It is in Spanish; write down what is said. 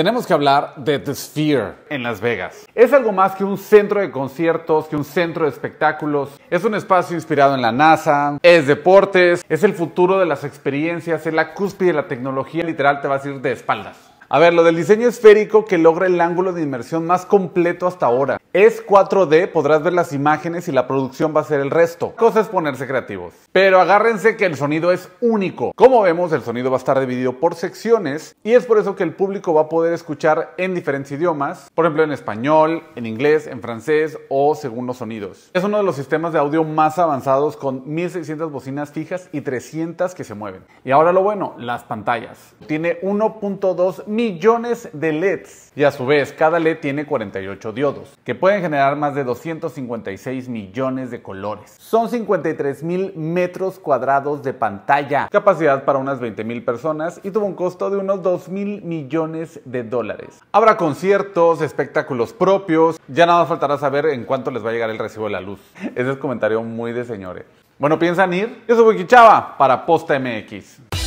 Tenemos que hablar de The Sphere en Las Vegas. Es algo más que un centro de conciertos, que un centro de espectáculos. Es un espacio inspirado en la NASA, es deportes, es el futuro de las experiencias, es la cúspide de la tecnología. Literal, te vas a ir de espaldas. A ver, lo del diseño esférico que logra el ángulo de inmersión más completo hasta ahora. Es 4D, podrás ver las imágenes y la producción va a ser el resto. Cosa es ponerse creativos. Pero agárrense que el sonido es único. Como vemos, el sonido va a estar dividido por secciones y es por eso que el público va a poder escuchar en diferentes idiomas, por ejemplo en español, en inglés, en francés o según los sonidos. Es uno de los sistemas de audio más avanzados con 1600 bocinas fijas y 300 que se mueven. Y ahora lo bueno, las pantallas. Tiene 1.2 millones de LEDs y a su vez cada LED tiene 48 diodos que pueden generar más de 256 millones de colores. Son 53 mil metros cuadrados de pantalla, capacidad para unas 20 mil personas y tuvo un costo de unos 2 mil millones de dólares. Habrá conciertos, espectáculos propios, ya nada más faltará saber en cuánto les va a llegar el recibo de la luz. Ese es comentario muy de señores. Bueno, ¿piensan ir? Yo soy Wiki para Posta MX.